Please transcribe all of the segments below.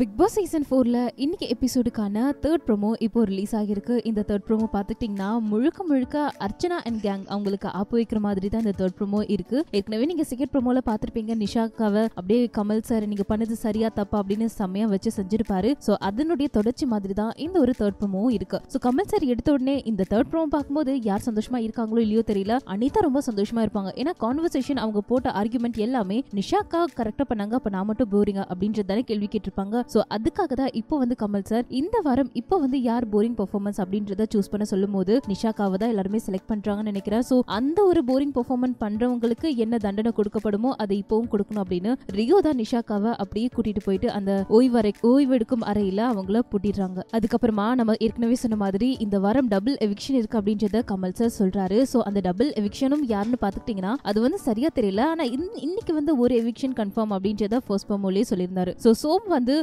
big pass season ஃபோரில் இன்னைக்கு எபிசோடுக்கான தேர்ட் ப்ரோமோ இப்போ ரிலீஸ் ஆகியிருக்கு இந்த தேர்ட் ப்ரோமோ பார்த்துட்டிங்கன்னா முழுக்க முழுக்க அர்ச்சனா அண்ட் கேங் அவங்களுக்கு ஆப்பு வைக்கிற மாதிரி தான் இந்த தேர்ட் ப்ரோமோ இருக்கு ஏற்கனவே நீங்கள் செகண்ட் ப்ரோமோவில் பார்த்துருப்பீங்க நிஷாக்காவை அப்படியே கமல் சார் நீங்கள் பண்ணது சரியா தப்பா அப்படின்னு செம்மையா வச்சு செஞ்சிருப்பாரு ஸோ அதனுடைய தொடர்ச்சி மாதிரி தான் இந்த ஒரு தேர்ட் ப்ரோமோ இருக்கு ஸோ கமல் சார் எடுத்த உடனே இந்த தேர்ட் ப்ரோமோ பார்க்கும்போது யார் சந்தோஷமா இருக்காங்களோ இல்லையோ தெரியல அனிதா ரொம்ப சந்தோஷமா இருப்பாங்க ஏன்னா கான்வர்சேஷன் அவங்க போட்ட ஆர்குமெண்ட் எல்லாமே நிஷாக்கா கரெக்டாக பண்ணாங்க அப்போ நான் மட்டும் போறீங்க அப்படின்றதான கேள்வி கேட்டிருப்பாங்க ஸோ அதுக்காக தான் இப்போ வந்து கமல் சார் இந்த வாரம் இப்போ வந்து யார் போரிங் பெர்ஃபார்மன்ஸ் அப்படின்றத சூஸ் பண்ண சொல்லும் போது நிஷாக்காவை தான் எல்லாருமே செலக்ட் பண்றாங்கன்னு நினைக்கிறேன் ஸோ அந்த ஒரு போரிங் பெர்ஃபார்மன்ஸ் பண்றவங்களுக்கு என்ன தண்டனை கொடுக்கப்படுமோ அதை இப்போவும் கொடுக்கணும் அப்படின்னு ரியோ தான் நிஷாக்காவை அப்படியே கூட்டிட்டு போயிட்டு அந்த ஓய்வறை ஓய்வெடுக்கும் அறையில அவங்கள பூட்டிடுறாங்க அதுக்கப்புறமா நம்ம ஏற்கனவே சொன்ன மாதிரி இந்த வாரம் டபுள் எவிக்ஷன் இருக்கு அப்படின்றத கமல் சார் சொல்றாரு ஸோ அந்த டபுள் எவிக்ஷனும் யாருன்னு பாத்துக்கிட்டீங்கன்னா அது வந்து சரியா தெரியல ஆனா இன்னைக்கு வந்து ஒரு எவிக்ஷன் கன்ஃபார்ம் அப்படின்றத ஃபர்ஸ்ட் பமோலே சொல்லியிருந்தாரு ஸோ சோம் வந்து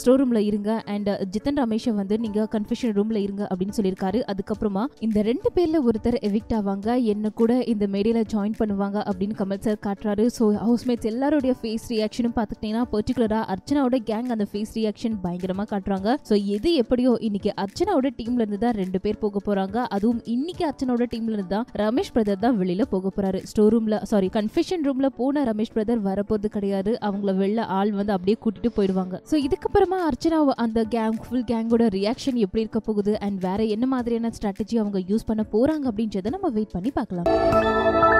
ஸ்டோர் ரூம்ல இருங்க அண்ட் ஜித்தன் ரமேஷை வந்து நீங்க கன்ஃபியூஷன் ரூம்ல இருங்க அப்படின்னு சொல்லியிருக்காரு அதுக்கப்புறமா இந்த ரெண்டு பேர்ல ஒருத்தர் எவிக்ட் ஆவாங்க என்ன கூட இந்த மேடையில ஜாயின் பண்ணுவாங்க அப்படின்னு கமல் சார் காட்டுறாரு ஸோ ஹவுஸ்மேட்ஸ் எல்லாருடைய ஃபேஸ் ரியாக்ஷனும் பார்த்துக்கிட்டீங்கன்னா பர்டிகுலராக அர்ச்சனாவோட கேங் அந்த ஃபேஸ் ரியாக்ஷன் பயங்கரமா காட்டுறாங்க ஸோ எது எப்படியோ இன்னைக்கு அர்ச்சனாவோட டீம்ல இருந்து தான் ரெண்டு பேர் போக போறாங்க அதுவும் இன்னைக்கு அர்ச்சனாவோட டீம்ல இருந்து தான் ரமேஷ் பிரதர் தான் வெளியில போக போறாரு ஸ்டோர் ரூம்ல சாரி கன்ஃபெஷன் ரூம்ல போன ரமேஷ் பிரதர் வரப்போறது கிடையாது அவங்கள வெளில ஆள் வந்து அப்படியே கூட்டிட்டு போயிடுவாங்க ஸோ இதுக்கப்புறமா அர்ச்சனா அந்த கேங் ஃபுல் கேங்கோட ரியாக்ஷன் எப்படி இருக்க போகுது அண்ட் வேற என்ன மாதிரியான ஸ்ட்ராட்டஜி அவங்க யூஸ் பண்ண போறாங்க அப்படின்றத நம்ம வெயிட் பண்ணி பார்க்கலாம்